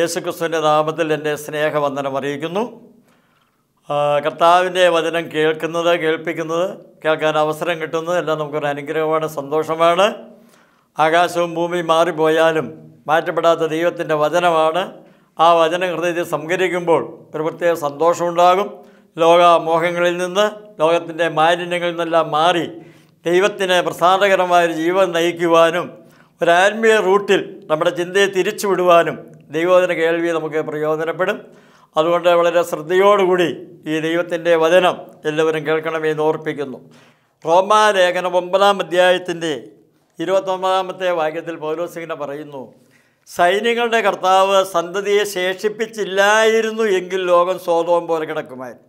യേശുക്രിസ്തുവിൻ്റെ നാമത്തിൽ എൻ്റെ സ്നേഹവന്ദനം അറിയിക്കുന്നു കർത്താവിൻ്റെ വചനം കേൾക്കുന്നത് കേൾപ്പിക്കുന്നത് കേൾക്കാൻ അവസരം കിട്ടുന്നത് എല്ലാം നമുക്കൊരു അനുഗ്രഹമാണ് സന്തോഷമാണ് ആകാശവും ഭൂമിയും മാറിപ്പോയാലും മാറ്റപ്പെടാത്ത ദൈവത്തിൻ്റെ വചനമാണ് ആ വചനം ഹൃദയത്തിൽ സംഹരിക്കുമ്പോൾ ഒരു പ്രത്യേക സന്തോഷമുണ്ടാകും ലോകമോഹങ്ങളിൽ നിന്ന് ലോകത്തിൻ്റെ മാലിന്യങ്ങളിൽ നിന്നെല്ലാം മാറി ദൈവത്തിന് പ്രസാദകരമായൊരു ജീവൻ നയിക്കുവാനും ഒരു ആത്മീയ റൂട്ടിൽ നമ്മുടെ ചിന്തയെ തിരിച്ചുവിടുവാനും ദൈവോധന കേൾവി നമുക്ക് പ്രയോജനപ്പെടും അതുകൊണ്ട് വളരെ ശ്രദ്ധയോടുകൂടി ഈ ദൈവത്തിൻ്റെ വചനം എല്ലാവരും കേൾക്കണമെന്ന് ഓർപ്പിക്കുന്നു റോമാലേഖനം ഒമ്പതാം അധ്യായത്തിൻ്റെ ഇരുപത്തൊമ്പതാമത്തെ വാക്യത്തിൽ പൗലോസിങ്ങനെ പറയുന്നു സൈന്യങ്ങളുടെ കർത്താവ് സന്തതിയെ ശേഷിപ്പിച്ചില്ലായിരുന്നു എങ്കിൽ ലോകം സ്വതവും പോലെ കിടക്കുമായിരുന്നു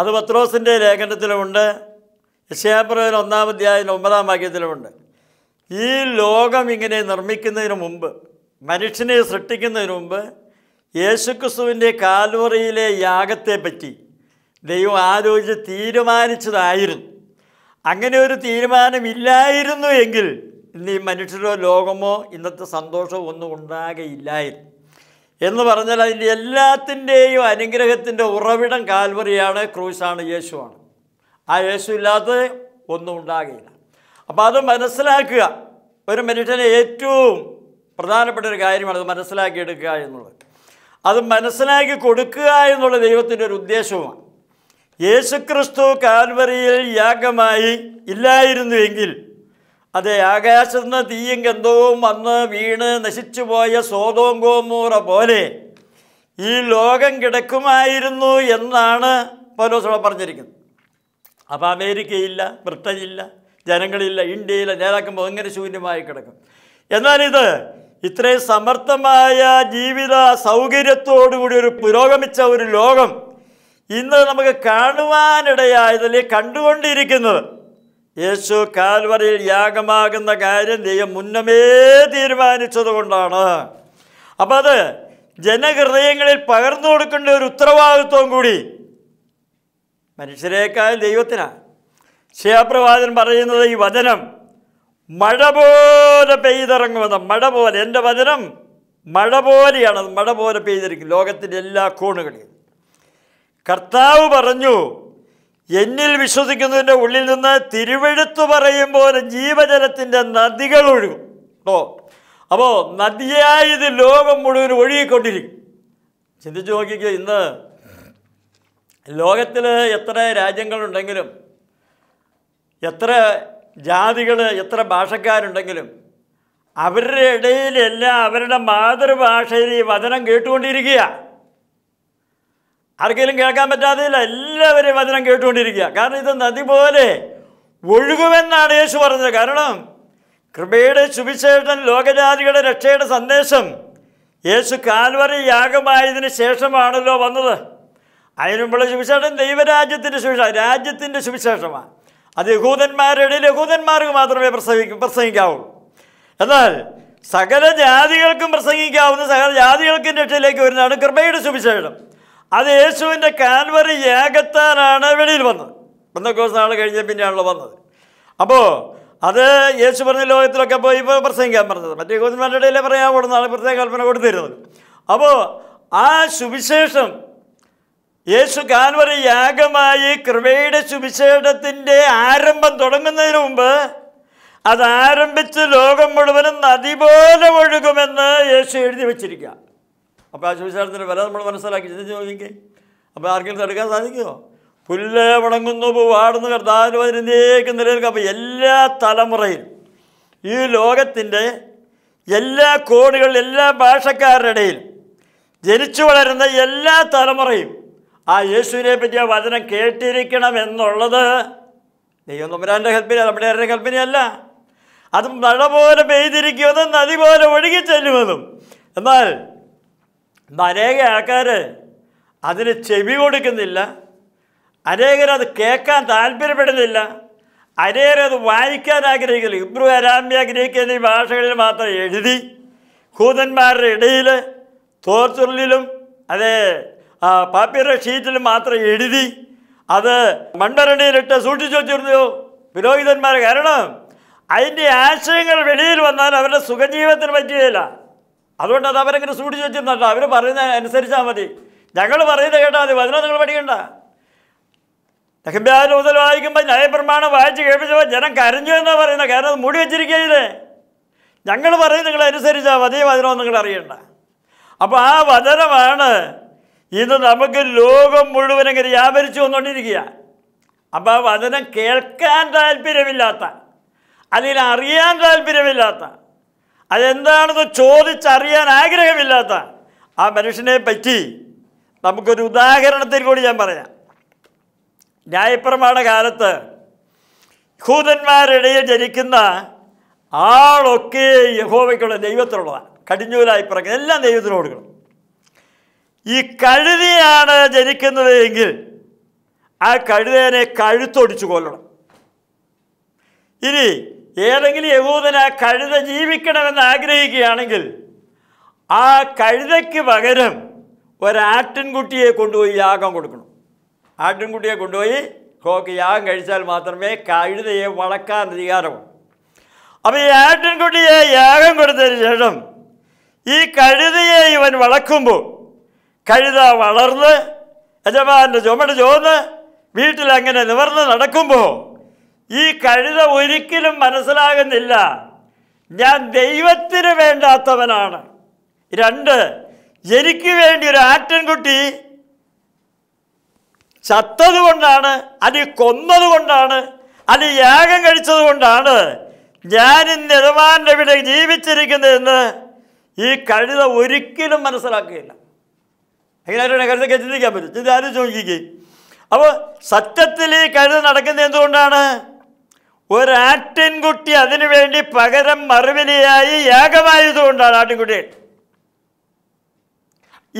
അത് പത്രോസിൻ്റെ ലേഖനത്തിലുമുണ്ട് യശയാപ്രവൻ ഒന്നാം അധ്യായം ഒമ്പതാം വാക്യത്തിലുമുണ്ട് ഈ ലോകം ഇങ്ങനെ നിർമ്മിക്കുന്നതിന് മുമ്പ് മനുഷ്യനെ സൃഷ്ടിക്കുന്നതിന് മുമ്പ് യേശുക്രിസ്തുവിൻ്റെ കാൽവറിയിലെ യാഗത്തെപ്പറ്റി ദൈവം ആലോചിച്ച് തീരുമാനിച്ചതായിരുന്നു അങ്ങനെ ഒരു തീരുമാനമില്ലായിരുന്നു എങ്കിൽ ഇന്ന് ഈ മനുഷ്യരോ ലോകമോ ഇന്നത്തെ സന്തോഷമോ ഒന്നും ഉണ്ടാകയില്ലായിരുന്നു എന്ന് പറഞ്ഞാൽ അതിൻ്റെ എല്ലാത്തിൻ്റെയും അനുഗ്രഹത്തിൻ്റെ ഉറവിടം കാൽവറിയാണ് ക്രൂശാണ് യേശുവാണ് ആ യേശു ഇല്ലാതെ ഒന്നും ഉണ്ടാകില്ല അപ്പോൾ അത് മനസ്സിലാക്കുക ഒരു മനുഷ്യനെ ഏറ്റവും പ്രധാനപ്പെട്ട ഒരു കാര്യമാണ് അത് മനസ്സിലാക്കിയെടുക്കുക എന്നുള്ളത് അത് മനസ്സിലാക്കി കൊടുക്കുക എന്നുള്ള ദൈവത്തിൻ്റെ ഒരു ഉദ്ദേശവുമാണ് യേശുക്രിസ്തു കാൽവറിയിൽ യാഗമായി ഇല്ലായിരുന്നുവെങ്കിൽ അതെ ആകാശത്ത് നിന്ന് തീയും ഗന്ധവും വന്ന് വീണ് നശിച്ചുപോയ സോതോം ഗോമൂറ പോലെ ഈ ലോകം കിടക്കുമായിരുന്നു എന്നാണ് പൗലോസഭ പറഞ്ഞിരിക്കുന്നത് അപ്പോൾ അമേരിക്കയില്ല ബ്രിട്ടനില്ല ജനങ്ങളില്ല ഇന്ത്യയില്ല നേതാക്കുമ്പോൾ എങ്ങനെ ശൂന്യമായി കിടക്കും എന്നാൽ ഇത് ഇത്രയും സമർത്ഥമായ ജീവിത സൗകര്യത്തോടുകൂടി ഒരു പുരോഗമിച്ച ഒരു ലോകം ഇന്ന് നമുക്ക് കാണുവാനിടയായതിൽ കണ്ടുകൊണ്ടിരിക്കുന്നത് യേശു കാൽവറിയിൽ യാഗമാകുന്ന കാര്യം ദൈവം മുന്നമേ തീരുമാനിച്ചത് കൊണ്ടാണ് അപ്പം അത് ജനഹൃദയങ്ങളിൽ പകർന്നു കൊടുക്കേണ്ട ഒരു ഉത്തരവാദിത്വം കൂടി മനുഷ്യരേക്കാൾ ദൈവത്തിനാണ് ശിവപ്രവാചൻ പറയുന്നത് ഈ വചനം മഴ പോലെ പെയ്തിറങ്ങുമെന്ന് മഴ പോലെ എൻ്റെ വചനം മഴ പോലെയാണ് മഴ പോലെ പെയ്തിരിക്കും ലോകത്തിൻ്റെ എല്ലാ കോണുകളിലും കർത്താവ് പറഞ്ഞു എന്നിൽ വിശ്വസിക്കുന്നതിൻ്റെ ഉള്ളിൽ നിന്ന് തിരുവെഴുത്ത് പറയും പോലെ ജീവജലത്തിൻ്റെ നദികൾ ഒഴുകും കേട്ടോ അപ്പോൾ നദിയായി ലോകം മുഴുവൻ ഒഴുകിക്കൊണ്ടിരിക്കും ചിന്തിച്ചു നോക്കിക്കുക ഇന്ന് ലോകത്തിൽ എത്ര രാജ്യങ്ങളുണ്ടെങ്കിലും എത്ര ജാതികൾ എത്ര ഭാഷക്കാരുണ്ടെങ്കിലും അവരുടെ ഇടയിലെല്ലാം അവരുടെ മാതൃഭാഷയിൽ ഈ വചനം കേട്ടുകൊണ്ടിരിക്കുകയാണ് ആർക്കെങ്കിലും കേൾക്കാൻ പറ്റാതില്ല എല്ലാവരും വചനം കേട്ടുകൊണ്ടിരിക്കുക കാരണം ഇത് നദി പോലെ ഒഴുകുമെന്നാണ് യേശു പറഞ്ഞത് കാരണം കൃപയുടെ സുവിശേഷൻ ലോകജാതികളുടെ രക്ഷയുടെ സന്ദേശം യേശു കാൽവറി യാഗമായതിനു ശേഷമാണല്ലോ വന്നത് അതിനുമുള്ള സുവിശേഷം ദൈവരാജ്യത്തിൻ്റെ സുവിശേഷം രാജ്യത്തിൻ്റെ സുവിശേഷമാണ് അത് യഹൂദന്മാരുടെ ഇടയിൽ യഹൂദന്മാർക്ക് മാത്രമേ പ്രസംഗിക്കും പ്രസംഗിക്കാവുള്ളൂ എന്നാൽ സകല ജാതികൾക്കും പ്രസംഗിക്കാവുന്ന സകല ജാതികൾക്കും രക്ഷയിലേക്ക് വരുന്നതാണ് കൃപയുടെ സുവിശേഷം അത് യേശുവിൻ്റെ കാൻവറി ഏകത്താനാണ് വെളിയിൽ വന്നത് പെന്തക്കോസ് നാൾ കഴിഞ്ഞ പിന്നെയാണല്ലോ വന്നത് അപ്പോൾ അത് യേശു പറഞ്ഞ ലോകത്തിലൊക്കെ പോയി ഇപ്പോൾ പ്രസംഗിക്കാൻ പറഞ്ഞത് മറ്റേ കോസിന്മാരുടെ ഇടയിലെ പറയാൻ ഓടുന്നതാണ് പ്രത്യേക കൽപ്പന കൊടുത്തിരുന്നത് അപ്പോൾ ആ സുവിശേഷം യേശു കാൻവറി യാഗമായി കൃപയുടെ സുവിശേഷത്തിൻ്റെ ആരംഭം തുടങ്ങുന്നതിന് മുമ്പ് അത് ലോകം മുഴുവനും നദി പോലെ ഒഴുകുമെന്ന് യേശു എഴുതി വച്ചിരിക്കുക അപ്പോൾ ആ സുവിശേഷത്തിൻ്റെ വില നമ്മൾ മനസ്സിലാക്കി ചിന്തിച്ച് നോക്കിക്കേ അപ്പോൾ ആർക്കെങ്കിലും തടുക്കാൻ സാധിക്കുമോ പുല്ല് മുടങ്ങുന്നു പൂവാടുന്നു കർത്താവിൻ്റെ പതിനേക്ക് നിലനിൽക്കും അപ്പോൾ എല്ലാ തലമുറയിൽ ഈ ലോകത്തിൻ്റെ എല്ലാ കോടികളിൽ എല്ലാ ഭാഷക്കാരുടെ ഇടയിൽ ജനിച്ചു വളരുന്ന എല്ലാ തലമുറയും ആ യേശുവിനെ പറ്റിയ വചനം കേട്ടിരിക്കണം എന്നുള്ളത് ദൈവം നമ്പരാൻ്റെ കൽപ്പന നമ്മുടെ ആരുടെ കൽപ്പനയല്ല അത് മഴ പോലെ പെയ്തിരിക്കുമെന്നും നദി പോലെ ഒഴുകി ചെല്ലുമെന്നും എന്നാൽ അനേക ആൾക്കാർ അതിന് ചെവി കൊടുക്കുന്നില്ല അനേകരത് കേൾക്കാൻ താല്പര്യപ്പെടുന്നില്ല അനേകരത് വായിക്കാൻ ആഗ്രഹിക്കുന്നില്ല ഇബ്രു അരാമ്യ ആഗ്രഹിക്കുന്ന എന്നീ ഭാഷകളിൽ മാത്രം എഴുതി ഹൂതന്മാരുടെ ഇടയിൽ തോർച്ചുള്ളിലും അതേ പാപ്പിയറ ഷീറ്റിലും മാത്രം എഴുതി അത് മൺഭരണിയിലിട്ട് സൂക്ഷിച്ചു വച്ചിരുന്നോ പുരോഹിതന്മാർ കാരണം അതിൻ്റെ ആശയങ്ങൾ വെളിയിൽ വന്നാൽ അവരുടെ സുഖജീവിതത്തിന് പറ്റുകയില്ല അതുകൊണ്ട് അത് അവരങ്ങനെ സൂക്ഷിച്ച് വെച്ചിരുന്നോ അവർ പറയുന്ന അനുസരിച്ചാൽ മതി ഞങ്ങൾ പറയുന്നത് കേട്ടാൽ മതി വചനം നിങ്ങൾ പഠിക്കണ്ട ലഹബ്യാജ് മുതൽ വായിക്കുമ്പോൾ ന്യായപ്രമാണം വായിച്ച് കേൾപ്പിച്ചപ്പോൾ ജനം കരഞ്ഞു എന്നാണ് പറയുന്നത് കാരണം അത് മൂടി വെച്ചിരിക്കുകയില്ലേ ഞങ്ങൾ പറയും നിങ്ങൾ അനുസരിച്ചാൽ മതി വചനം നിങ്ങൾ അറിയണ്ട അപ്പോൾ ആ വചനമാണ് ഇന്ന് നമുക്ക് ലോകം മുഴുവൻ ഇങ്ങനെ വ്യാപരിച്ചു വന്നുകൊണ്ടിരിക്കുക അപ്പോൾ ആ വചനം കേൾക്കാൻ താല്പര്യമില്ലാത്ത അല്ലെങ്കിൽ അറിയാൻ താല്പര്യമില്ലാത്ത അതെന്താണെന്ന് ചോദിച്ചറിയാൻ ആഗ്രഹമില്ലാത്ത ആ മനുഷ്യനെ പറ്റി നമുക്കൊരു ഉദാഹരണത്തിൽ കൂടി ഞാൻ പറയാം ന്യായപ്രമാണ കാലത്ത് യഹൂദന്മാരിടയിൽ ജനിക്കുന്ന ആളൊക്കെ യഹോവയ്ക്കുള്ള ദൈവത്തിലുള്ളതാണ് കടിഞ്ഞൂലായി പിറക്കുന്ന എല്ലാം ദൈവത്തിനോട് കൊടുക്കണം ഈ കഴുതിയാണ് ജനിക്കുന്നത് എങ്കിൽ ആ കഴുതേനെ കഴുത്തൊടിച്ചു കൊല്ലണം ഇനി ഏതെങ്കിലും യഹൂദന ആ കഴുത ജീവിക്കണമെന്ന് ആഗ്രഹിക്കുകയാണെങ്കിൽ ആ കഴുതയ്ക്ക് പകരം ഒരാട്ടിൻകുട്ടിയെ കൊണ്ടുപോയി യാഗം കൊടുക്കണം ആട്ടിൻകുട്ടിയെ കൊണ്ടുപോയി ഹോക്ക് യാഗം കഴിച്ചാൽ മാത്രമേ കഴുതയെ വളക്കാൻ അധികാരമുള്ളൂ അപ്പം ഈ ആട്ടിൻകുട്ടിയെ യാഗം കൊടുത്തതിന് ശേഷം ഈ കഴുതയെ ഇവൻ വളക്കുമ്പോൾ കഴുത വളർന്ന് യജമാൻ്റെ ചുമട് ചോന്ന് വീട്ടിലങ്ങനെ നിവർന്ന് നടക്കുമ്പോൾ ഈ കഴുത ഒരിക്കലും മനസ്സിലാകുന്നില്ല ഞാൻ ദൈവത്തിന് വേണ്ടാത്തവനാണ് രണ്ട് എനിക്ക് വേണ്ടി ഒരു ആറ്റൻകുട്ടി ചത്തതുകൊണ്ടാണ് അല്ലെ കൊന്നതുകൊണ്ടാണ് അല്ലെ യാഗം കഴിച്ചതുകൊണ്ടാണ് ഞാൻ ഇന്ന് യജമാൻ്റെ ഇവിടെ ജീവിച്ചിരിക്കുന്നതെന്ന് ഈ കഴുത ഒരിക്കലും മനസ്സിലാക്കുകയില്ല എങ്ങനെയായിട്ടാണ് കഴുതൊക്കെ ചിന്തിക്കാൻ പറ്റും ചിന്തി ആരും ചോദിക്കുകയും അപ്പോൾ സത്യത്തിൽ ഈ കഴുത നടക്കുന്നത് എന്തുകൊണ്ടാണ് ഒരാട്ടിൻകുട്ടി അതിനുവേണ്ടി പകരം മറുപടിയായി യാഗമായതുകൊണ്ടാണ് ആട്ടിൻകുട്ടികൾ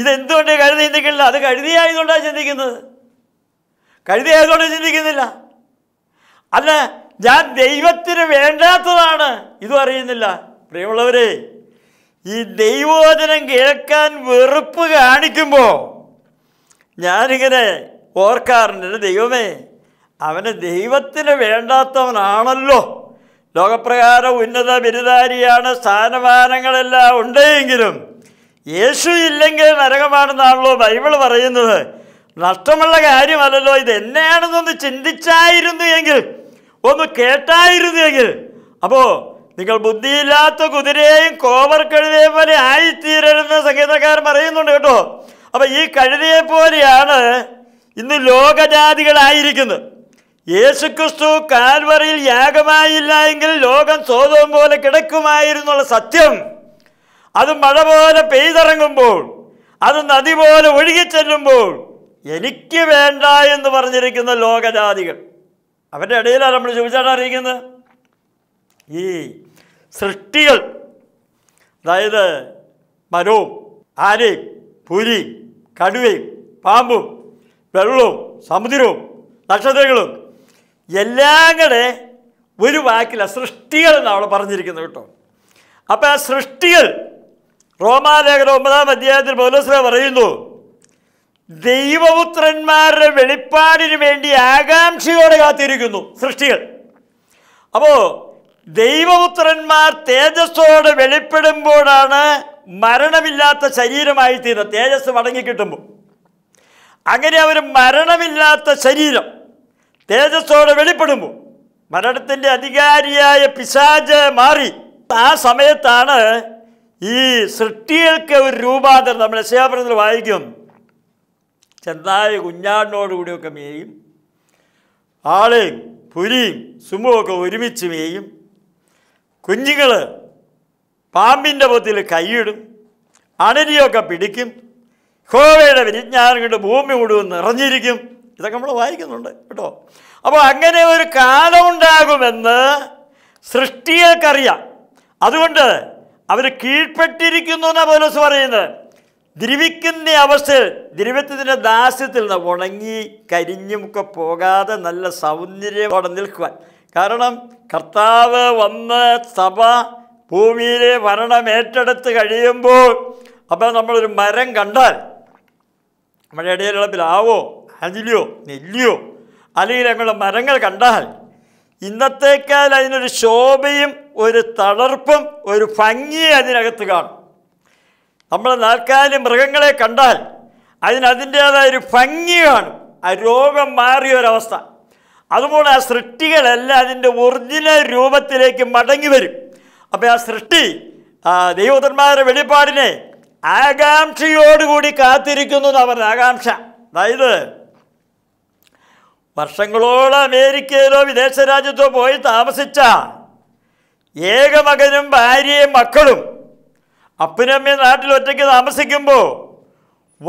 ഇതെന്തുകൊണ്ട് കഴുതി ചിന്തിക്കില്ല അത് കഴുതിയായതുകൊണ്ടാണ് ചിന്തിക്കുന്നത് കഴുതിയായതുകൊണ്ട് ചിന്തിക്കുന്നില്ല അല്ല ഞാൻ ദൈവത്തിന് വേണ്ടാത്തതാണ് ഇതും അറിയുന്നില്ല പ്രിയമുള്ളവരെ ഈ ദൈവോചനം കേൾക്കാൻ വെറുപ്പ് കാണിക്കുമ്പോൾ ഞാനിങ്ങനെ ഓർക്കാറുണ്ട് ദൈവമേ അവന് ദൈവത്തിന് വേണ്ടാത്തവനാണല്ലോ ലോകപ്രകാരം ഉന്നത ബിരുദാരിയാണ് സ്ഥാനമാനങ്ങളെല്ലാം ഉണ്ടെങ്കിലും യേശു ഇല്ലെങ്കിൽ നരകമാണെന്നാണല്ലോ ബൈബിൾ പറയുന്നത് നഷ്ടമുള്ള കാര്യമല്ലല്ലോ ഇത് എന്നെയാണെന്നൊന്ന് ചിന്തിച്ചായിരുന്നു എങ്കിൽ ഒന്ന് കേട്ടായിരുന്നു എങ്കിൽ അപ്പോൾ നിങ്ങൾ ബുദ്ധിയില്ലാത്ത കുതിരയെയും കോവർ കഴുതയെ പോലെ ആയിത്തീരരുന്ന സംഗീതക്കാരൻ പറയുന്നുണ്ട് കേട്ടോ അപ്പോൾ ഈ കഴുതയെ പോലെയാണ് ഇന്ന് ലോകജാതികളായിരിക്കുന്നത് യേശുക്രിസ്തു കാൽവറിയിൽ യാഗമായില്ല എങ്കിൽ ലോകം സ്വതവും പോലെ കിടക്കുമായിരുന്നുള്ള സത്യം അത് മഴ പോലെ പെയ്തിറങ്ങുമ്പോൾ അത് നദി പോലെ ഒഴുകിച്ചെല്ലുമ്പോൾ എനിക്ക് വേണ്ട എന്ന് പറഞ്ഞിരിക്കുന്ന ലോകജാതികൾ അവരുടെ ഇടയിലാണ് നമ്മൾ ചോദിച്ചാണ് അറിയിക്കുന്നത് ഈ സൃഷ്ടികൾ അതായത് മരവും ആരെയും പുരിയും കടുവയും പാമ്പും വെള്ളവും സമുദ്രവും നക്ഷത്രങ്ങളും എല്ലാം കൂടെ ഒരു വാക്കില സൃഷ്ടികൾ എന്നാണ് പറഞ്ഞിരിക്കുന്നത് കേട്ടോ അപ്പോൾ ആ സൃഷ്ടികൾ റോമാലേഖന ഒമ്പതാം അധ്യായത്തിൽ പൗലോസ്ല പറയുന്നു ദൈവപുത്രന്മാരുടെ വെളിപ്പാടിന് വേണ്ടി ആകാംക്ഷയോടെ കാത്തിരിക്കുന്നു സൃഷ്ടികൾ അപ്പോൾ ദൈവപുത്രന്മാർ തേജസ്സോടെ വെളിപ്പെടുമ്പോഴാണ് മരണമില്ലാത്ത ശരീരമായി തീരുന്നത് തേജസ് മടങ്ങിക്കിട്ടുമ്പോൾ അങ്ങനെ അവർ മരണമില്ലാത്ത ശരീരം തേജസ്സോടെ വെളിപ്പെടുമ്പോൾ മരണത്തിൻ്റെ അധികാരിയായ പിശാജ് മാറി ആ സമയത്താണ് ഈ സൃഷ്ടികൾക്ക് ഒരു രൂപാന്തരം നമ്മൾ സേവനത്തിൽ വായിക്കും ചെന്നായ കുഞ്ഞാടിനോടുകൂടിയൊക്കെ മേയും ആളെയും പുരിയും സുമുമൊക്കെ ഒരുമിച്ച് മേയും കുഞ്ഞുങ്ങൾ പാമ്പിൻ്റെ പൊത്തിൽ കൈയിടും അണരിയൊക്കെ പിടിക്കും ഹോവയുടെ വിജ്ഞാനം കൊണ്ട് ഭൂമി മുഴുവൻ നിറഞ്ഞിരിക്കും ഇതൊക്കെ നമ്മൾ വായിക്കുന്നുണ്ട് കേട്ടോ അപ്പോൾ അങ്ങനെ ഒരു കാലമുണ്ടാകുമെന്ന് സൃഷ്ടികൾക്കറിയാം അതുകൊണ്ട് അവർ കീഴ്പ്പെട്ടിരിക്കുന്നു എന്നാണ് പോലീസ് പറയുന്നത് ദ്രവിക്കുന്ന അവസ്ഥയിൽ ദ്രവ്യത്തിൻ്റെ ദാസ്യത്തിൽ നിന്ന് ഉണങ്ങി കരിഞ്ഞുമൊക്കെ പോകാതെ നല്ല അവിടെ നിൽക്കുവാൻ കാരണം കർത്താവ് വന്ന് സഭ ഭൂമിയിലെ ഭരണം ഏറ്റെടുത്ത് കഴിയുമ്പോൾ അപ്പോൾ നമ്മളൊരു മരം കണ്ടാൽ നമ്മുടെ ഇടയിലുള്ള പ്ലാവോ അതിലോ നെല്ലിയോ അല്ലെങ്കിൽ ഞങ്ങളുടെ മരങ്ങൾ കണ്ടാൽ ഇന്നത്തേക്കാൾ അതിനൊരു ശോഭയും ഒരു തളർപ്പും ഒരു ഭംഗിയും അതിനകത്ത് കാണും നമ്മൾ നാൽക്കാലി മൃഗങ്ങളെ കണ്ടാൽ അതിനതിൻ്റേതായ ഒരു ഭംഗി കാണും ആ രോഗം മാറിയ ഒരവസ്ഥ അതുപോലെ ആ സൃഷ്ടികളെല്ലാം അതിൻ്റെ ഒറിജിനൽ രൂപത്തിലേക്ക് മടങ്ങി വരും അപ്പോൾ ആ സൃഷ്ടി ദൈവതന്മാരുടെ വെളിപ്പാടിനെ ആകാംക്ഷയോടുകൂടി കാത്തിരിക്കുന്നു എന്ന് അവരുടെ ആകാംക്ഷ അതായത് വർഷങ്ങളോളം അമേരിക്കയിലോ വിദേശ രാജ്യത്തോ പോയി താമസിച്ച ഏക മകനും ഭാര്യയും മക്കളും അപ്പനമ്മയും നാട്ടിൽ ഒറ്റയ്ക്ക് താമസിക്കുമ്പോൾ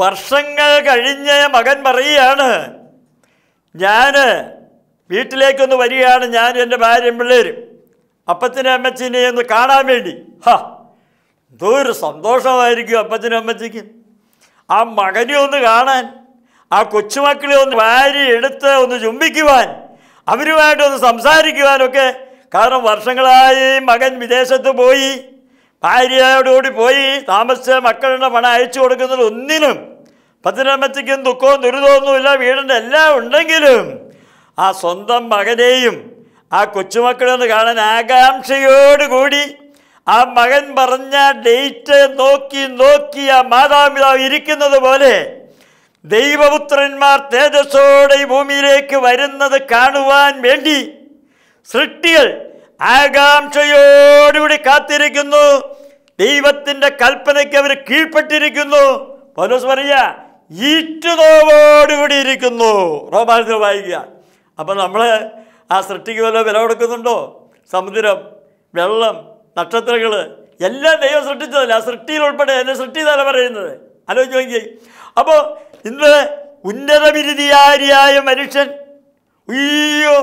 വർഷങ്ങൾ കഴിഞ്ഞ മകൻ പറയുകയാണ് ഞാൻ വീട്ടിലേക്കൊന്ന് വരികയാണ് ഞാനും എൻ്റെ ഭാര്യയും പിള്ളേരും അപ്പത്തിനും അമ്മച്ചിനെ ഒന്ന് കാണാൻ വേണ്ടി ഹ എന്തോ ഒരു സന്തോഷമായിരിക്കും അപ്പത്തിനും അമ്മച്ചിക്കും ആ മകനെ ഒന്ന് കാണാൻ ആ കൊച്ചുമക്കളെ ഒന്ന് വാരി എടുത്ത് ഒന്ന് ചുംബിക്കുവാൻ ഒന്ന് സംസാരിക്കുവാനൊക്കെ കാരണം വർഷങ്ങളായി മകൻ വിദേശത്ത് പോയി ഭാര്യയോടുകൂടി പോയി താമസിച്ച മക്കളുടെ പണം അയച്ചു കൊടുക്കുന്നതിൽ ഒന്നിനും പത്തിനമ്മത്തേക്കും ദുഃഖവും ദുരിതമൊന്നുമില്ല വീടിൻ്റെ എല്ലാം ഉണ്ടെങ്കിലും ആ സ്വന്തം മകനെയും ആ ഒന്ന് കാണാൻ ആകാംക്ഷയോടുകൂടി ആ മകൻ പറഞ്ഞ ഡേറ്റ് നോക്കി നോക്കി ആ മാതാപിതാവ് ഇരിക്കുന്നത് പോലെ ദൈവപുത്രന്മാർ തേജസ്സോടെ ഭൂമിയിലേക്ക് വരുന്നത് കാണുവാൻ വേണ്ടി സൃഷ്ടികൾ ആകാംക്ഷയോടുകൂടി കാത്തിരിക്കുന്നു ദൈവത്തിൻ്റെ കൽപ്പനയ്ക്ക് അവർ കീഴ്പ്പെട്ടിരിക്കുന്നു പോലീസ് പറയുക ഈറ്റുതോവോടുകൂടി ഇരിക്കുന്നു റോമാനത്തിന് വായിക്കുക അപ്പം നമ്മൾ ആ സൃഷ്ടിക്ക് വല്ല വില കൊടുക്കുന്നുണ്ടോ സമുദ്രം വെള്ളം നക്ഷത്രങ്ങൾ എല്ലാം ദൈവം സൃഷ്ടിച്ചതല്ല ആ സൃഷ്ടിയിൽ ഉൾപ്പെടെ എന്നെ സൃഷ്ടി തല പറയുന്നത് ആലോചിച്ച് നോക്കി അപ്പോൾ ഇന്ന് ഉന്നത മനുഷ്യൻ അയ്യോ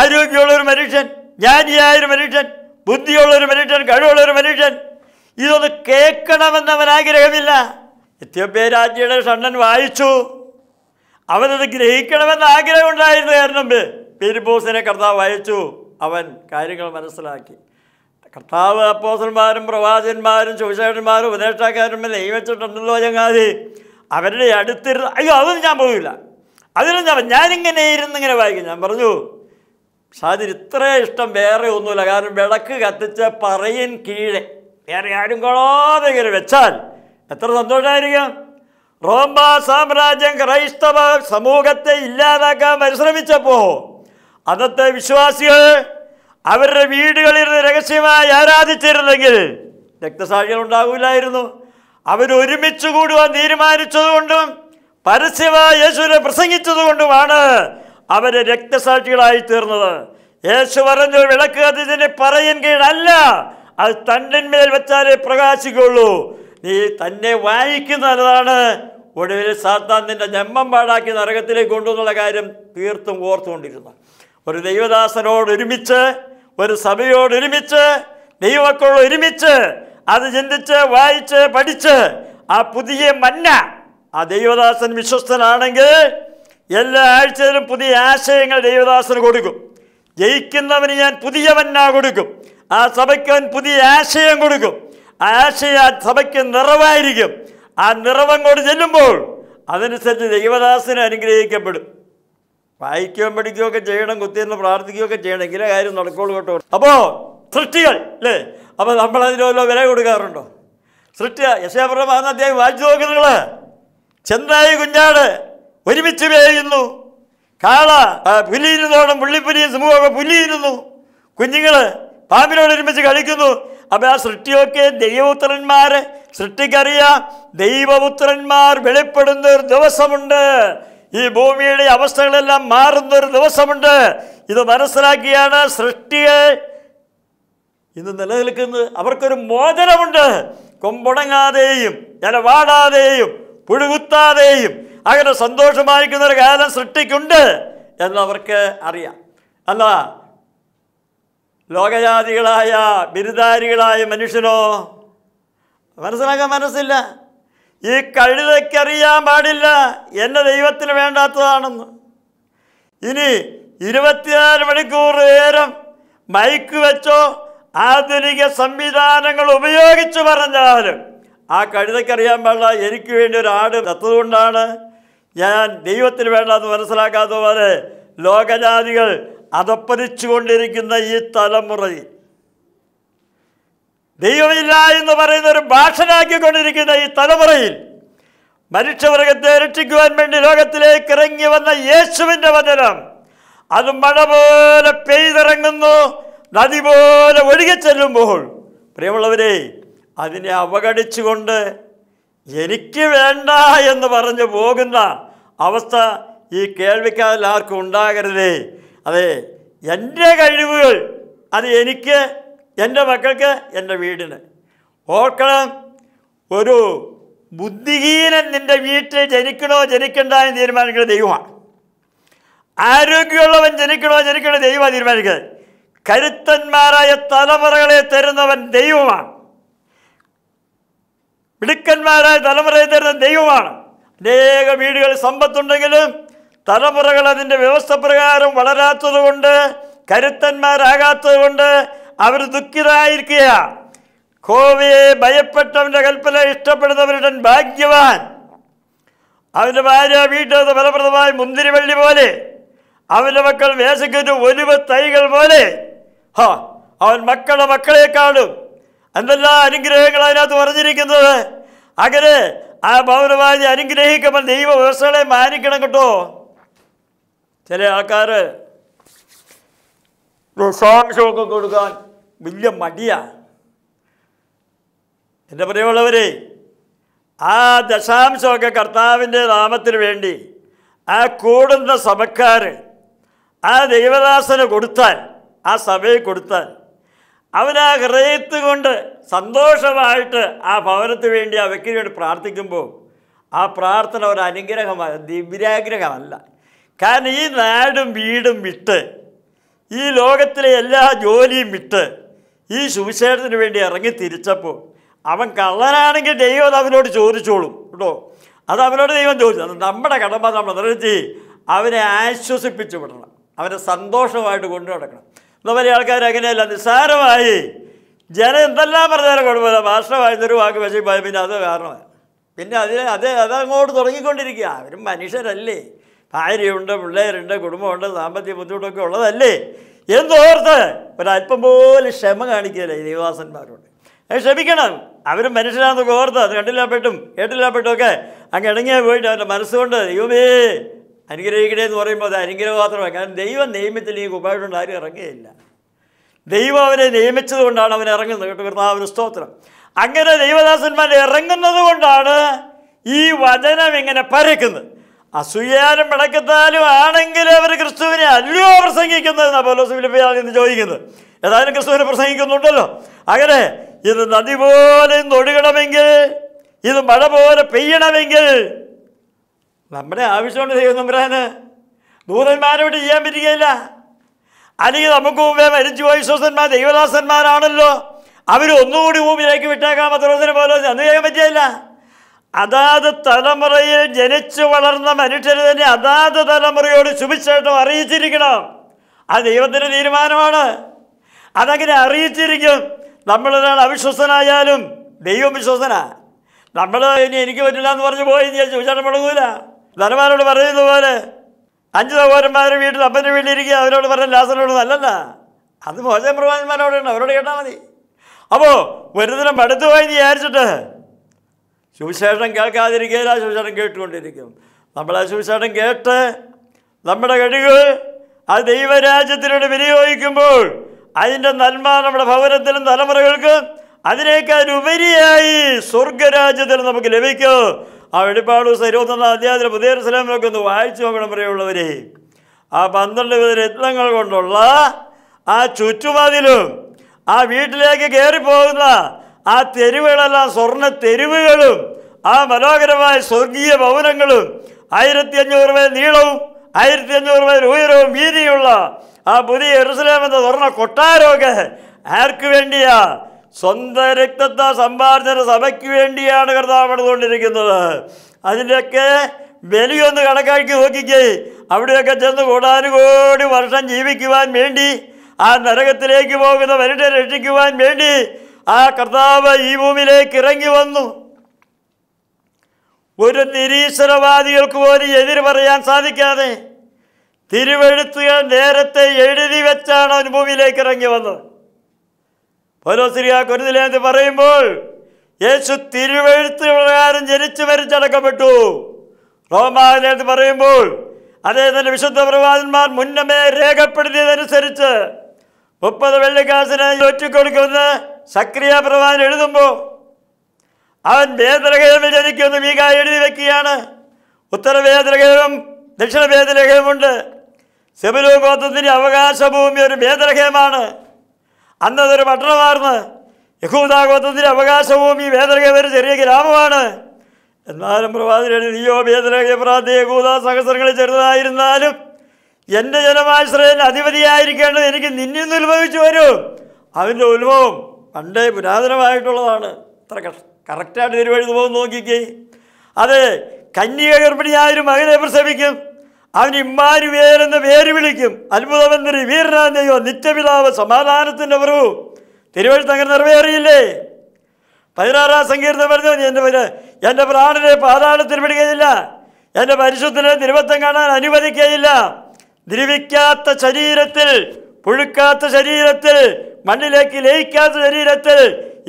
ആരോഗ്യമുള്ളൊരു മനുഷ്യൻ ജ്ഞാനിയായൊരു മനുഷ്യൻ ബുദ്ധിയുള്ളൊരു മനുഷ്യൻ കഴിവുള്ളൊരു മനുഷ്യൻ ഇതൊന്ന് കേൾക്കണമെന്നവൻ ആഗ്രഹമില്ല എത്യോപ്യ രാജ്യയുടെ ഷണ്ണൻ വായിച്ചു അവനത് ഗ്രഹിക്കണമെന്ന് ആഗ്രഹം ഉണ്ടായിരുന്നു കാരണം പെരുബോസിനെ കർത്താവ് വായിച്ചു അവൻ കാര്യങ്ങൾ മനസ്സിലാക്കി കർത്താവ് അപ്പോസന്മാരും പ്രവാചകന്മാരും സുവിശേഷന്മാരും ഉപദേഷ്ടാക്കാരും നിയമിച്ചിട്ടുണ്ടല്ലോ ചങ്ങാതി അവരുടെ അടുത്തിരുന്ന് അയ്യോ അതൊന്നും ഞാൻ പോയില്ല അതിലും ഞാൻ ഞാനിങ്ങനെ ഇരുന്ന് ഇങ്ങനെ വായിക്കും ഞാൻ പറഞ്ഞു ഷാജിന് ഇത്ര ഇഷ്ടം വേറെ ഒന്നുമില്ല കാരണം വിളക്ക് കത്തിച്ച പറയൻ കീഴെ വേറെ ആരും കൊള്ളാതെ ഇങ്ങനെ വെച്ചാൽ എത്ര സന്തോഷമായിരിക്കും റോമ സാമ്രാജ്യം ക്രൈസ്തവ സമൂഹത്തെ ഇല്ലാതാക്കാൻ പരിശ്രമിച്ചപ്പോ അന്നത്തെ വിശ്വാസികൾ അവരുടെ വീടുകളിൽ രഹസ്യമായി ആരാധിച്ചിരുന്നെങ്കിൽ രക്തസാക്ഷികൾ ഉണ്ടാകില്ലായിരുന്നു അവരൊരുമിച്ച് കൂടുവാൻ തീരുമാനിച്ചതുകൊണ്ടും പരസ്യമായി യേശുവിനെ പ്രസംഗിച്ചതുകൊണ്ടുമാണ് അവർ രക്തസാക്ഷികളായി തീർന്നത് യേശു പറഞ്ഞു വിളക്ക് കത്തിച്ചതിൻ്റെ പറയൻ കീഴല്ല അത് തന്നിന്മേൽ വെച്ചാലേ പ്രകാശിക്കുള്ളൂ നീ തന്നെ വായിക്കുന്നതാണ് ഒടുവിൽ സാത്താൻ നിന്റെ ജന്മം പാടാക്കി നരകത്തിലേക്ക് കൊണ്ടുവന്നുള്ള കാര്യം തീർത്തും ഓർത്തുകൊണ്ടിരുന്ന ഒരു ദൈവദാസനോട് ഒരുമിച്ച് ഒരു സഭയോട് ഒരുമിച്ച് ദൈവക്കളോട് ഒരുമിച്ച് അത് ചിന്തിച്ച് വായിച്ച് പഠിച്ച് ആ പുതിയ മന്ന ആ ദൈവദാസൻ വിശ്വസ്തനാണെങ്കിൽ എല്ലാ ആഴ്ചയിലും പുതിയ ആശയങ്ങൾ ദൈവദാസന് കൊടുക്കും ജയിക്കുന്നവന് ഞാൻ പുതിയ മന്ന കൊടുക്കും ആ സഭയ്ക്ക് അവൻ പുതിയ ആശയം കൊടുക്കും ആ ആശയം ആ സഭയ്ക്ക് നിറവായിരിക്കും ആ നിറവം കൊണ്ട് ചെല്ലുമ്പോൾ അതനുസരിച്ച് ദൈവദാസന് അനുഗ്രഹിക്കപ്പെടും വായിക്കുകയും പഠിക്കുകയൊക്കെ ചെയ്യണം കുത്തിയിരുന്ന് പ്രാർത്ഥിക്കുകയൊക്കെ ചെയ്യണം എങ്കിലേ കാര്യം നടക്കുകയുള്ളൂ കേട്ടോ അപ്പോൾ സൃഷ്ടികൾ അല്ലേ അപ്പോൾ നമ്മൾ അതിനോലോ വില കൊടുക്കാറുണ്ടോ സൃഷ്ടിയ യശോപ്രമാന്ന് അദ്ദേഹം വായിച്ചു നോക്ക് നിങ്ങൾ ചെന്നായി കുഞ്ഞാട് ഒരുമിച്ച് വേയുന്നു കാള പുലിയിരുന്നോണം പുള്ളിപ്പുലിയും സമൂഹമൊക്കെ പുലിയിരുന്നു കുഞ്ഞുങ്ങൾ പാമ്പിനോട് ഒരുമിച്ച് കളിക്കുന്നു അപ്പോൾ ആ സൃഷ്ടിയൊക്കെ ദൈവപുത്രന്മാരെ സൃഷ്ടിക്കറിയാം ദൈവപുത്രന്മാർ വെളിപ്പെടുന്ന ഒരു ദിവസമുണ്ട് ഈ ഭൂമിയുടെ അവസ്ഥകളെല്ലാം മാറുന്ന ഒരു ദിവസമുണ്ട് ഇത് മനസ്സിലാക്കിയാണ് സൃഷ്ടിയെ ഇന്ന് നിലനിൽക്കുന്നത് അവർക്കൊരു മോചനമുണ്ട് കൊമ്പുണങ്ങാതെയും ഇലവാടാതെയും പുഴുകുത്താതെയും അങ്ങനെ സന്തോഷമായിരിക്കുന്ന ഒരു കാലം സൃഷ്ടിക്കുണ്ട് എന്നവർക്ക് അറിയാം അല്ല ലോകജാതികളായ ബിരുദാരികളായ മനുഷ്യനോ മനസ്സിലാക്കാൻ മനസ്സില്ല ഈ കഴുതയ്ക്കറിയാൻ പാടില്ല എൻ്റെ ദൈവത്തിന് വേണ്ടാത്തതാണെന്ന് ഇനി ഇരുപത്തിനാല് മണിക്കൂർ നേരം മൈക്ക് വെച്ചോ ആധുനിക സംവിധാനങ്ങൾ ഉപയോഗിച്ച് പറഞ്ഞാലും ആ കഴുതക്കറിയാൻ പാടില്ല എനിക്ക് വേണ്ടി ഒരു ആട് ചത്തതുകൊണ്ടാണ് ഞാൻ ദൈവത്തിന് മനസ്സിലാക്കാത്ത പോലെ ലോകജാതികൾ അതപ്പതിച്ചുകൊണ്ടിരിക്കുന്ന ഈ തലമുറയിൽ ദൈവമില്ല എന്ന് പറയുന്ന ഒരു ഭാഷനാക്കിക്കൊണ്ടിരിക്കുന്ന ഈ തലമുറയിൽ മനുഷ്യവർഗത്തെ രക്ഷിക്കുവാൻ വേണ്ടി ലോകത്തിലേക്ക് ഇറങ്ങി വന്ന യേശുവിൻ്റെ വചനം അത് മഴ പോലെ പെയ്തിറങ്ങുന്നു നദി പോലെ ഒഴുകി ചെല്ലുമ്പോൾ പ്രിയമുള്ളവരെ അതിനെ അവഗണിച്ചുകൊണ്ട് എനിക്ക് വേണ്ട എന്ന് പറഞ്ഞു പോകുന്ന അവസ്ഥ ഈ കേൾവിക്കാരിൽ ആർക്കും ഉണ്ടാകരുതേ അതെ എൻ്റെ കഴിവുകൾ അത് എനിക്ക് എൻ്റെ മക്കൾക്ക് എൻ്റെ വീടിന് ഓർക്കണം ഒരു ബുദ്ധിഹീനൻ നിൻ്റെ വീട്ടിൽ ജനിക്കണോ ജനിക്കണ്ട എന്ന് തീരുമാനിക്കുന്ന ദൈവമാണ് ആരോഗ്യമുള്ളവൻ ജനിക്കണോ ജനിക്കണോ ദൈവമാണ് തീരുമാനിക്കുന്നത് കരുത്തന്മാരായ തലമുറകളെ തരുന്നവൻ ദൈവമാണ് മിടുക്കന്മാരായ തലമുറയെ തരുന്ന ദൈവമാണ് അനേക വീടുകൾ സമ്പത്തുണ്ടെങ്കിലും തലമുറകൾ അതിൻ്റെ വ്യവസ്ഥ പ്രകാരം കരുത്തന്മാരാകാത്തത് കൊണ്ട് അവർ ദുഃഖിതായിരിക്കുകയാണ് കോവിയെ ഭയപ്പെട്ടവൻ്റെ കൽപ്പന ഇഷ്ടപ്പെടുന്നവരുടെ ഭാഗ്യവാൻ അവൻ്റെ ഭാര്യ വീട്ടത് ഫലപ്രദമായ മുന്തിരിവള്ളി പോലെ അവൻ്റെ മക്കൾ വേശക്കൊരു ഒലിവ് തൈകൾ പോലെ ഹാ അവൻ മക്കളെ മക്കളെ കാണും എന്തെല്ലാം അനുഗ്രഹങ്ങൾ അതിനകത്ത് പറഞ്ഞിരിക്കുന്നത് അങ്ങനെ ആ പൗരവാദി അനുഗ്രഹിക്കുമ്പോൾ ദൈവ വ്യവസ്ഥകളെ മാനിക്കണം കേട്ടോ ചില ആൾക്കാർ ദോഷാംശമൊക്കെ കൊടുക്കാൻ വലിയ മടിയാണ് എൻ്റെ പറയുള്ളവരെ ആ ദശാംശമൊക്കെ കർത്താവിൻ്റെ നാമത്തിന് വേണ്ടി ആ കൂടുന്ന സഭക്കാർ ആ ദൈവദാസന് കൊടുത്താൽ ആ സഭയെ കൊടുത്താൽ അവൻ ആ ഹൃദയത്ത് കൊണ്ട് സന്തോഷമായിട്ട് ആ ഭവനത്തിന് വേണ്ടി ആ വ്യക്തിന് വേണ്ടി പ്രാർത്ഥിക്കുമ്പോൾ ആ പ്രാർത്ഥന ഒരു അനുഗ്രഹമല്ല ദിവ്യാഗ്രഹമല്ല കാരണം ഈ നാടും വീടും വിട്ട് ഈ ലോകത്തിലെ എല്ലാ ജോലിയും വിട്ട് ഈ സുവിശേഷത്തിന് വേണ്ടി ഇറങ്ങി തിരിച്ചപ്പോൾ അവൻ കള്ളനാണെങ്കിൽ ദൈവം അത് അവനോട് ചോദിച്ചോളും കേട്ടോ അത് അവനോട് ദൈവം ചോദിച്ചു അത് നമ്മുടെ കടമ നമ്മൾ നിറച്ച് അവനെ ആശ്വസിപ്പിച്ചു വിടണം അവനെ സന്തോഷമായിട്ട് കൊണ്ടു നടക്കണം നമ്മുടെ ആൾക്കാർ അങ്ങനെയല്ല നിസ്സാരമായി ജനം എന്തെല്ലാം പറഞ്ഞാലും കുഴപ്പമില്ല ഭാഷമായിരുന്നൊരു വാക്ക് വെച്ചാൽ പിന്നെ അത് കാരണമാണ് പിന്നെ അതിനെ അത് അതങ്ങോട്ട് തുടങ്ങിക്കൊണ്ടിരിക്കുക അവരും മനുഷ്യരല്ലേ ഭാര്യയുണ്ട് പിള്ളേരുണ്ട് കുടുംബമുണ്ട് സാമ്പത്തിക ബുദ്ധിമുട്ടൊക്കെ ഉള്ളതല്ലേ എന്തോർത്ത് ഒരല്പം പോലും ക്ഷമ കാണിക്കുകയല്ലേ ഈ ദേവദാസന്മാരോട് ക്ഷമിക്കണം അവരും മനുഷ്യരാണെന്നൊക്കെ ഓർത്ത് അത് കണ്ടില്ലാപ്പെട്ടും കേട്ടില്ലാപ്പെട്ടും ഒക്കെ അങ്ങ് ഇണങ്ങിയാൽ പോയിട്ട് അവൻ്റെ മനസ്സുകൊണ്ട് യുവേ അനുഗ്രഹിക്കണേ എന്ന് പറയുമ്പോൾ അത് മാത്രമാണ് കാരണം ദൈവം നിയമത്തിൽ ഈ കുമാരനോട് ആരും ഇറങ്ങുകയില്ല ദൈവം അവനെ നിയമിച്ചത് കൊണ്ടാണ് അവൻ ഇറങ്ങുന്നത് കേട്ടോ കർത്താവിന് സ്തോത്രം അങ്ങനെ ദൈവദാസന്മാർ ഇറങ്ങുന്നത് കൊണ്ടാണ് ഈ വചനം ഇങ്ങനെ പരക്കുന്നത് അസൂയാലും പിണക്കത്താലും ആണെങ്കിൽ അവർ ക്രിസ്തുവിനെ അല്ലയോ പ്രസംഗിക്കുന്നത് എന്നാ പോലോ ഫിലിപ്പിയാണ് ഇന്ന് ചോദിക്കുന്നത് ഏതായാലും ക്രിസ്തുവിനെ പ്രസംഗിക്കുന്നുണ്ടല്ലോ അങ്ങനെ ഇത് നദി പോലെ ഇന്ന് ഒഴുകണമെങ്കിൽ ഇത് മഴ പോലെ പെയ്യണമെങ്കിൽ നമ്മുടെ ആവശ്യമുണ്ട് ദൈവം നമ്പ്രാന് ദൂതന്മാരോട് ചെയ്യാൻ പറ്റുകയില്ല അല്ലെങ്കിൽ നമുക്ക് മുമ്പേ മരിച്ചു പോയി വിശ്വസന്മാർ ദൈവദാസന്മാരാണല്ലോ അവരൊന്നുകൂടി ഭൂമിയിലേക്ക് വിട്ടേക്കാൻ പത്രോസിനെ പോലെ അന്ന് ചെയ്യാൻ പറ്റിയില്ല അതാത് തലമുറയിൽ ജനിച്ചു വളർന്ന മനുഷ്യർ തന്നെ അതാത് തലമുറയോട് ശുഭിച്ചേട്ടം അറിയിച്ചിരിക്കണം അത് ദൈവത്തിൻ്റെ തീരുമാനമാണ് അതങ്ങനെ അറിയിച്ചിരിക്കും നമ്മളൊരാൾ അവിശ്വസനായാലും ദൈവം വിശ്വസന നമ്മൾ ഇനി എനിക്ക് പറ്റില്ല എന്ന് പറഞ്ഞു പോയി ഞാൻ മുടങ്ങൂല ധനവാനോട് പോലെ അഞ്ച് സഹോദരന്മാരുടെ വീട്ടിൽ അപ്പൻ്റെ വീട്ടിലിരിക്കുക അവരോട് പറഞ്ഞ ലാസനോട് അല്ലല്ല അത് മോശം പ്രവാചന്മാരോടാണ് അവരോട് കേട്ടാൽ മതി അപ്പോൾ ഒരു ദിനം പോയി വിചാരിച്ചിട്ട് സുവിശേഷം കേൾക്കാതിരിക്കുകയില്ല സുവിശേഷം കേട്ടുകൊണ്ടിരിക്കും നമ്മൾ ആ സുവിശേഷം കേട്ട് നമ്മുടെ കഴിവ് ആ ദൈവരാജ്യത്തിനോട് വിനിയോഗിക്കുമ്പോൾ അതിൻ്റെ നന്മ നമ്മുടെ ഭവനത്തിലും തലമുറകൾക്കും അതിനേക്കാൾ ഉപരിയായി സ്വർഗരാജ്യത്തിൽ നമുക്ക് ലഭിക്കും ആ വെളിപ്പാട് ദിവസം ഇരുപത്തൊന്നാം അധ്യായത്തിൽ പുതിയ സ്ലാമിലൊക്കെ ഒന്ന് വായിച്ചു നോക്കണം പറയുള്ളവരെ ആ പന്ത്രണ്ട് വിധ രത്നങ്ങൾ കൊണ്ടുള്ള ആ ചുറ്റുമതിലും ആ വീട്ടിലേക്ക് കയറിപ്പോകുന്ന ആ തെരുവുകളെല്ലാം സ്വർണ്ണ തെരുവുകളും ആ മനോഹരമായ സ്വർഗീയ ഭവനങ്ങളും ആയിരത്തി അഞ്ഞൂറ് രൂപ നീളവും ആയിരത്തി അഞ്ഞൂറ് രൂപ ഉയരവും വീതിയുള്ള ആ പുതിയ എറുസലേം എന്ന സ്വർണ്ണ കൊട്ടാരമൊക്കെ ആർക്കു വേണ്ടിയാ സ്വന്തം രക്തത്തെ സമ്പാദിച്ച സഭയ്ക്ക് വേണ്ടിയാണ് കർത്താവ് എടുത്തുകൊണ്ടിരിക്കുന്നത് അതിൻ്റെയൊക്കെ ബലിയൊന്ന് കണക്കാക്കി നോക്കിക്കേ അവിടെയൊക്കെ ചെന്ന് കോടി വർഷം ജീവിക്കുവാൻ വേണ്ടി ആ നരകത്തിലേക്ക് പോകുന്ന വരുടെ രക്ഷിക്കുവാൻ വേണ്ടി ആ കർത്താവ് ഈ ഭൂമിയിലേക്ക് ഇറങ്ങി വന്നു ഒരു നിരീശ്വരവാദികൾക്ക് പോലും എതിര് പറയാൻ സാധിക്കാതെ തിരുവെഴുത്തുകൾ നേരത്തെ എഴുതി വെച്ചാണ് അവൻ ഭൂമിയിലേക്ക് ഇറങ്ങി വന്നത് പൗലോസ്ലിയ കുരുതിലേന്ത് പറയുമ്പോൾ യേശു തിരുവഴുത്ത് പ്രകാരം ജനിച്ചു മരിച്ചടക്കപ്പെട്ടു റോമാലേന്ത് പറയുമ്പോൾ തന്നെ വിശുദ്ധ പ്രവാചന്മാർ മുന്നമേ രേഖപ്പെടുത്തിയതനുസരിച്ച് മുപ്പത് വെള്ളിക്കാസിന് ഒറ്റക്കൊടുക്കുമെന്ന് സക്രിയ പ്രവാചൻ എഴുതുമ്പോൾ അവൻ വേദരഹേമിൽ ജനിക്കുമെന്ന് മീക എഴുതി വയ്ക്കുകയാണ് ഉത്തരവേദരഹേമം ദക്ഷിണവേദരഹേമുണ്ട് സെബിലു ഗോത്രത്തിൻ്റെ അവകാശഭൂമി ഒരു വേദരഹേമാണ് അന്നതൊരു പട്ടണമാർന്ന് യഹൂദാഗോത്രത്തിൻ്റെ അവകാശഭൂമി വേദനക ഒരു ചെറിയ ഗ്രാമമാണ് എന്നാലും പ്രവാചകൻ നീയോ വേദനക പ്രാന്തി യഹൂദാ സഹസ്രങ്ങളിൽ ചെറുതായിരുന്നാലും എൻ്റെ ജനമാശ്രയൻ അധിപതിയായിരിക്കേണ്ടത് എനിക്ക് നിന്നിന്ന് ഉത്ഭവിച്ചു വരും അവൻ്റെ ഉത്ഭവം പണ്ടേ പുരാതനമായിട്ടുള്ളതാണ് ഇത്ര കറക്റ്റായിട്ട് ഒരു വഴി നോക്കിക്കേ അതെ കന്യക ഗർഭിണിയായൊരു മകനെ പ്രസവിക്കും അവൻ ഇമ്മാരുവേരെന്ന് വേര് വിളിക്കും അത്ഭുതമെന്നൊരു വീരനാം നിത്യപിതാവ് സമാധാനത്തിൻ്റെ പ്രഭു തിരുവഴുത്ത് അങ്ങനെ നിറവേറിയില്ലേ പതിനാറാം സങ്കീർത്തം പറഞ്ഞു എൻ്റെ എൻ്റെ പ്രാണനെ പാതാളത്തിൽ വിടുകയില്ല എൻ്റെ പരിശുദ്ധനെ നിരുവത്തം കാണാൻ അനുവദിക്കുകയില്ല ദ്രവിക്കാത്ത ശരീരത്തിൽ പുഴുക്കാത്ത ശരീരത്തിൽ മണ്ണിലേക്ക് ലയിക്കാത്ത ശരീരത്തിൽ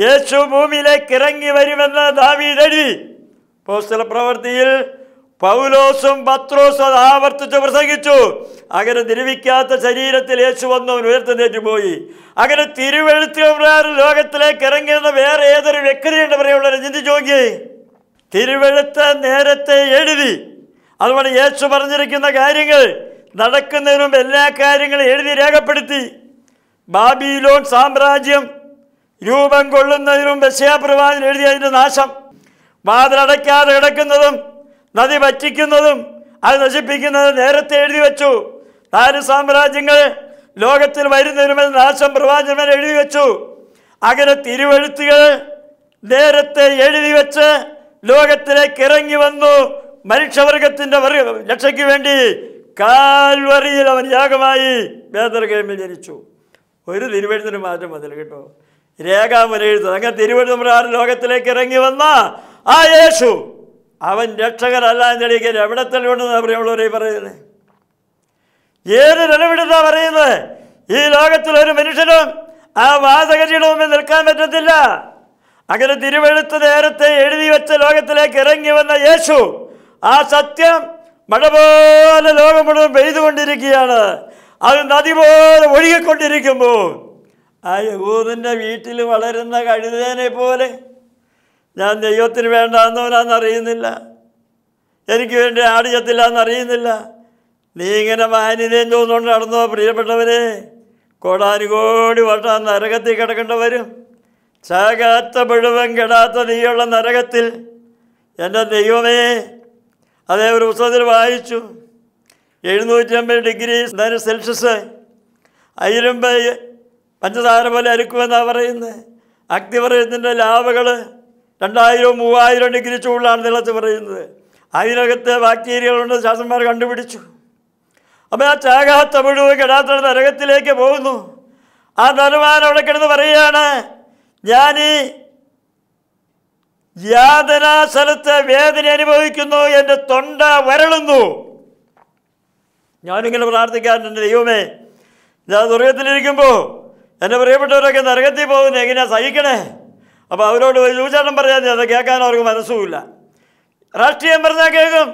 യേശു ഭൂമിയിലേക്ക് ഇറങ്ങി വരുമെന്ന് ദാവി എഴുതി പോസ്റ്റൽ പ്രവൃത്തിയിൽ പൗലോസും പത്രോസും അത് ആവർത്തിച്ച് പ്രസംഗിച്ചു അങ്ങനെ നിരവിക്കാത്ത ശരീരത്തിൽ യേശു വന്ന് അവൻ പോയി അങ്ങനെ തിരുവെഴുത്തുകാരൻ ലോകത്തിലേക്ക് ഇറങ്ങിയിരുന്ന വേറെ ഏതൊരു വ്യക്തിയുണ്ട് പറയുള്ളവരെ ചിന്തിച്ചു നോക്കി തിരുവഴുത്ത നേരത്തെ എഴുതി അതുപോലെ യേശു പറഞ്ഞിരിക്കുന്ന കാര്യങ്ങൾ നടക്കുന്നതിനും എല്ലാ കാര്യങ്ങളും എഴുതി രേഖപ്പെടുത്തി ബാബിലോൺ സാമ്രാജ്യം രൂപം കൊള്ളുന്നതിനും ബസ്യാപ്രവാദം എഴുതി നാശം വാതിലടയ്ക്കാതെ കിടക്കുന്നതും നദി വറ്റിക്കുന്നതും അത് നശിപ്പിക്കുന്നത് നേരത്തെ എഴുതി വെച്ചു നാല് സാമ്രാജ്യങ്ങൾ ലോകത്തിൽ വരുന്നതിനുമെന്ന് നാശം പ്രവാചകൻ എഴുതി വെച്ചു അങ്ങനെ തിരുവഴുത്തുകൾ നേരത്തെ എഴുതി വെച്ച് ലോകത്തിലേക്ക് ഇറങ്ങി വന്നു മനുഷ്യവർഗത്തിൻ്റെ വർഗ രക്ഷയ്ക്ക് വേണ്ടി കാൽവറിയിൽ അവൻ യാഗമായി വേദർഗമിൽ ജനിച്ചു ഒരു തിരുവഴുത്തിന് മാറ്റം മതിൽ കേട്ടോ രേഖാമനെഴുത്ത് അങ്ങനെ തിരുവഴുത്ത് നമ്മുടെ ലോകത്തിലേക്ക് ഇറങ്ങി വന്ന ആ യേശു അവൻ രക്ഷകരല്ല എന്ന് തെളിയിക്കാൻ എവിടെ തെളിവുണ്ടെന്ന് പ്രിയമുള്ളവരെ പറയുന്നത് ഏത് തെളിവിടുന്ന പറയുന്നത് ഈ ലോകത്തിൽ ഒരു മനുഷ്യനും ആ വാചകരിയുടെ നിൽക്കാൻ പറ്റത്തില്ല അങ്ങനെ തിരുവെഴുത്ത് നേരത്തെ എഴുതി വെച്ച ലോകത്തിലേക്ക് ഇറങ്ങി വന്ന യേശു ആ സത്യം മഴ പോലെ ലോകം മുഴുവൻ പെയ്തുകൊണ്ടിരിക്കുകയാണ് അത് നദി പോലെ ഒഴുകിക്കൊണ്ടിരിക്കുമ്പോൾ ആ യഹൂദിൻ്റെ വീട്ടിൽ വളരുന്ന കഴുതേനെ പോലെ ഞാൻ ദൈവത്തിന് വേണ്ടാന്നവനാണെന്നറിയുന്നില്ല എനിക്ക് വേണ്ടി ആടിയത്തില്ല എന്നറിയുന്നില്ല നീ ഇങ്ങനെ മാനിനേം തോന്നുകൊണ്ട് നടന്നോ പ്രിയപ്പെട്ടവരെ കോടാനുകോടി വട്ടം നരകത്തിൽ കിടക്കേണ്ടവരും ചാകാത്ത മുഴുവൻ കെടാത്ത നീയുള്ള നരകത്തിൽ എൻ്റെ ദൈവമേ അതേ ഒരു പുസ്തകത്തിൽ വായിച്ചു എഴുന്നൂറ്റി അമ്പത് ഡിഗ്രി സെൽഷ്യസ് അയിരുമ്പ പഞ്ചസാര പോലെ അരുക്കുമെന്നാണ് പറയുന്നത് പറയുന്നതിൻ്റെ ലാവുകൾ രണ്ടായിരവും മൂവായിരം ഡിഗ്രി ചൂടിലാണ് തിളച്ച് പറയുന്നത് അതിനകത്തെ ബാക്ടീരിയകളുണ്ട് ശാസ്ത്രന്മാർ കണ്ടുപിടിച്ചു അപ്പോൾ ആ ചാക തമിഴ് കിടാത്ത നരകത്തിലേക്ക് പോകുന്നു ആ നനുമാൻ അവിടെ കിടന്ന് പറയുകയാണ് ഞാൻ ഈ യാതനാ സ്ഥലത്ത് വേദന അനുഭവിക്കുന്നു എൻ്റെ തൊണ്ട വരളുന്നു ഞാനിങ്ങനെ പ്രാർത്ഥിക്കാൻ എൻ്റെ ദൈവമേ ഞാൻ ദുർഗത്തിലിരിക്കുമ്പോൾ എൻ്റെ പ്രിയപ്പെട്ടവരൊക്കെ നരകത്തിൽ പോകുന്നു എങ്ങനെയാണ് സഹിക്കണേ അപ്പോൾ അവരോട് രൂചാട്ടം പറയാൻ അത് കേൾക്കാൻ അവർക്ക് മനസ്സുമില്ല രാഷ്ട്രീയം പറഞ്ഞാൽ കേൾക്കും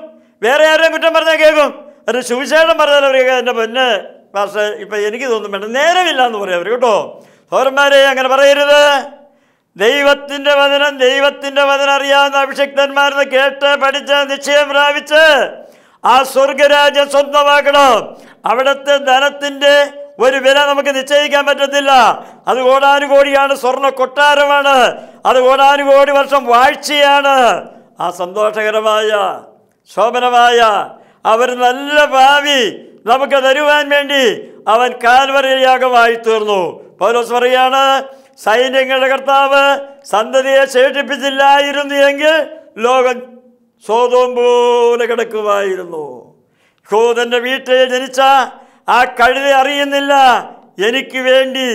വേറെ ആരെയും കുറ്റം പറഞ്ഞാൽ കേൾക്കും ഒരു സുവിശേഷം പറഞ്ഞാൽ അവർ എൻ്റെ പൊന്നെ പക്ഷേ ഇപ്പം എനിക്ക് തോന്നും വേണ്ട നേരമില്ല എന്ന് പറയാം അവർ കേട്ടോ സൗരന്മാരെ അങ്ങനെ പറയരുത് ദൈവത്തിൻ്റെ വചനം ദൈവത്തിൻ്റെ വചനം അറിയാവുന്ന അഭിഷക്തന്മാരെന്ന് കേട്ട് പഠിച്ച് നിശ്ചയം പ്രാപിച്ച് ആ സ്വർഗരാജ്യം സ്വന്തമാക്കണം അവിടുത്തെ ധനത്തിൻ്റെ ഒരു വില നമുക്ക് നിശ്ചയിക്കാൻ പറ്റത്തില്ല അത് കോടാനുകോടിയാണ് സ്വർണ്ണ കൊട്ടാരമാണ് അത് കോടാനുകോടി വർഷം വാഴ്ചയാണ് ആ സന്തോഷകരമായ ശോഭനമായ അവർ നല്ല ഭാവി നമുക്ക് തരുവാൻ വേണ്ടി അവൻ കാൽവരയാഗമായി തീർന്നു പൗലോസ് പറയാണ് സൈന്യങ്ങളുടെ കർത്താവ് സന്തതിയെ ശേഷിപ്പിച്ചില്ലായിരുന്നു എങ്കിൽ ലോകം സ്വതോം പോലെ കിടക്കുമായിരുന്നു ഹോതൻ്റെ വീട്ടിൽ ജനിച്ച ആ കഴുത അറിയുന്നില്ല എനിക്ക് വേണ്ടി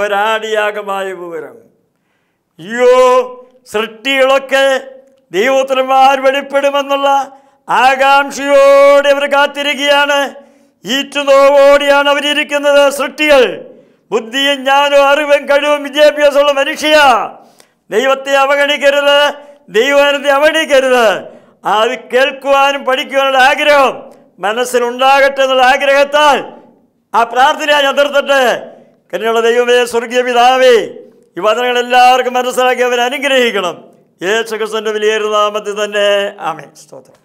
ഒരാടിയാകമായ വിവരം അയ്യോ സൃഷ്ടികളൊക്കെ ദൈവോത്തരന്മാർ വെളിപ്പെടുമെന്നുള്ള ആകാംക്ഷയോടെ അവർ കാത്തിരിക്കുകയാണ് ഈറ്റുനോവോടെയാണ് അവരിയ്ക്കുന്നത് സൃഷ്ടികൾ ബുദ്ധിയും ജ്ഞാനവും അറിവും കഴിവും വിദ്യാഭ്യാസമുള്ള മനുഷ്യ ദൈവത്തെ അവഗണിക്കരുത് ദൈവത്തെ അവഗണിക്കരുത് അത് കേൾക്കുവാനും പഠിക്കുവാനുള്ള ആഗ്രഹം മനസ്സിനുണ്ടാകട്ടെ എന്നുള്ള ആഗ്രഹത്താൽ ആ പ്രാർത്ഥന ഞാൻ നിർത്തട്ടെ കരുണയുള്ള ദൈവമേ സ്വർഗീയ പിതാവേ ഈ വചനങ്ങൾ എല്ലാവർക്കും മനസ്സിലാക്കി അവരനുഗ്രഹിക്കണം അനുഗ്രഹിക്കണം യേശുക്രിസ്തുവിൻ്റെ വിലയേറുന്ന നാമത്തിൽ തന്നെ ആമേ സ്തോത്രം